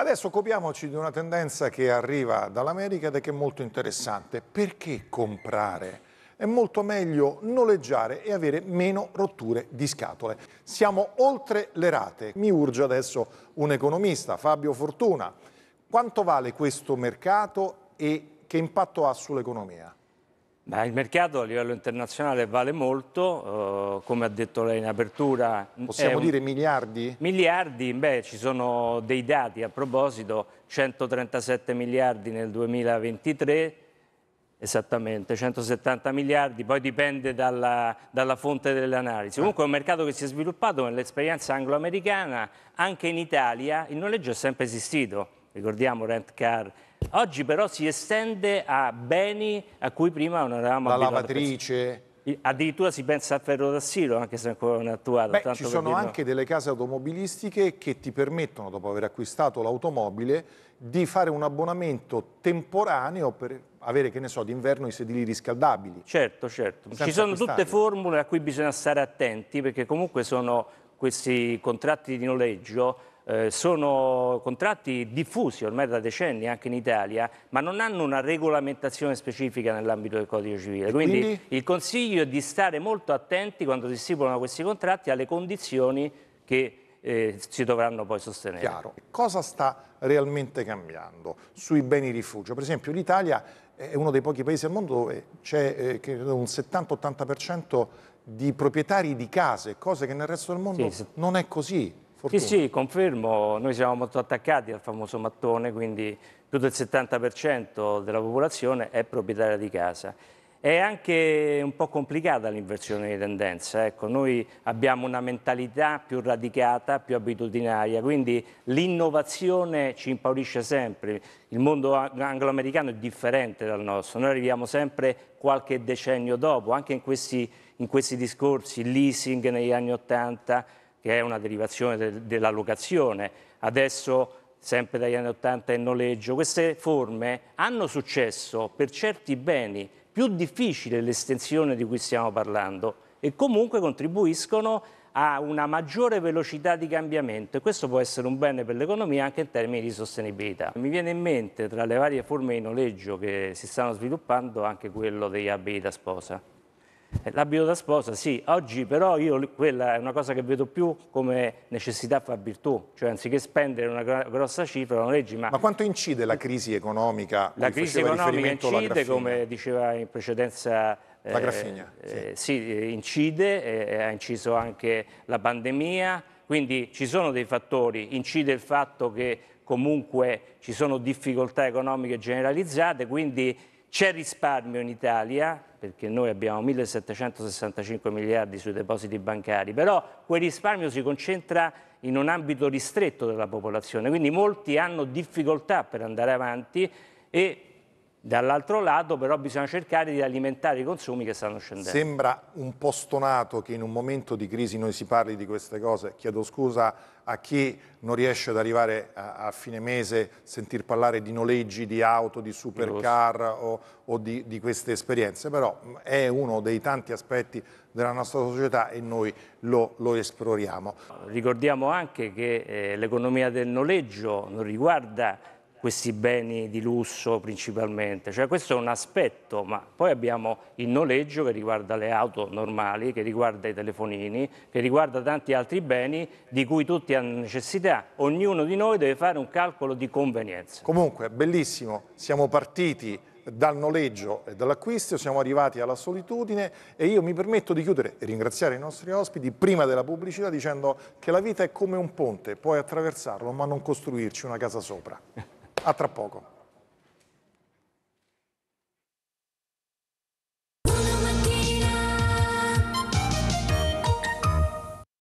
Adesso copiamoci di una tendenza che arriva dall'America ed è che è molto interessante. Perché comprare? È molto meglio noleggiare e avere meno rotture di scatole. Siamo oltre le rate. Mi urge adesso un economista, Fabio Fortuna. Quanto vale questo mercato e che impatto ha sull'economia? Ma il mercato a livello internazionale vale molto, eh, come ha detto lei in apertura. Possiamo un... dire miliardi? Miliardi, beh ci sono dei dati a proposito, 137 miliardi nel 2023, esattamente, 170 miliardi, poi dipende dalla, dalla fonte dell'analisi. Eh. Comunque è un mercato che si è sviluppato nell'esperienza anglo-americana, anche in Italia il noleggio è sempre esistito ricordiamo rent car, oggi però si estende a beni a cui prima non eravamo abituati. La lavatrice... Addirittura si pensa al ferro d'assilo, anche se ancora non è attuato. Beh, ci sono anche delle case automobilistiche che ti permettono, dopo aver acquistato l'automobile, di fare un abbonamento temporaneo per avere, che ne so, d'inverno i sedili riscaldabili. Certo, certo. Ci sono acquistare. tutte formule a cui bisogna stare attenti, perché comunque sono questi contratti di noleggio eh, sono contratti diffusi ormai da decenni anche in Italia, ma non hanno una regolamentazione specifica nell'ambito del codice civile. Quindi, Quindi, il consiglio è di stare molto attenti quando si stipulano questi contratti alle condizioni che eh, si dovranno poi sostenere. Chiaro. Cosa sta realmente cambiando sui beni rifugio? Per esempio l'Italia è uno dei pochi paesi al mondo dove c'è eh, un 70-80% di proprietari di case, cose che nel resto del mondo sì, non è così. Fortuna. Sì, sì, confermo, noi siamo molto attaccati al famoso mattone, quindi più del 70% della popolazione è proprietaria di casa. È anche un po' complicata l'inversione di tendenza, ecco, noi abbiamo una mentalità più radicata, più abitudinaria, quindi l'innovazione ci impaurisce sempre, il mondo angloamericano è differente dal nostro, noi arriviamo sempre qualche decennio dopo, anche in questi, in questi discorsi, leasing negli anni Ottanta, che è una derivazione de della locazione, adesso sempre dagli anni 80 il noleggio, queste forme hanno successo per certi beni, più difficile l'estensione di cui stiamo parlando e comunque contribuiscono a una maggiore velocità di cambiamento e questo può essere un bene per l'economia anche in termini di sostenibilità. Mi viene in mente tra le varie forme di noleggio che si stanno sviluppando anche quello degli abiti da sposa. Eh, l'abito da sposa, sì, oggi però io quella è una cosa che vedo più come necessità fa virtù, cioè anziché spendere una grossa cifra, non leggi ma... Ma quanto incide la crisi economica? La crisi economica incide, come diceva in precedenza la eh, Graffigna. Eh, sì, eh, sì incide, eh, ha inciso anche la pandemia, quindi ci sono dei fattori, incide il fatto che comunque ci sono difficoltà economiche generalizzate, quindi c'è risparmio in Italia, perché noi abbiamo 1.765 miliardi sui depositi bancari, però quel risparmio si concentra in un ambito ristretto della popolazione, quindi molti hanno difficoltà per andare avanti e Dall'altro lato però bisogna cercare di alimentare i consumi che stanno scendendo. Sembra un po' stonato che in un momento di crisi noi si parli di queste cose. Chiedo scusa a chi non riesce ad arrivare a, a fine mese, sentir parlare di noleggi, di auto, di supercar o, o di, di, queste esperienze, però mm, è uno dei tanti aspetti della nostra società e noi lo, lo esploriamo. Ricordiamo anche che eh, l'economia del noleggio non riguarda questi beni di lusso principalmente. Cioè questo è un aspetto, ma poi abbiamo il noleggio che riguarda le auto normali, che riguarda i telefonini, che riguarda tanti altri beni di cui tutti hanno necessità. Ognuno di noi deve fare un calcolo di convenienza. Comunque, bellissimo, siamo partiti dal noleggio e dall'acquisto, siamo arrivati alla solitudine e io mi permetto di chiudere e ringraziare i nostri ospiti prima della pubblicità dicendo che la vita è come un ponte, puoi attraversarlo ma non costruirci una casa sopra. A tra poco.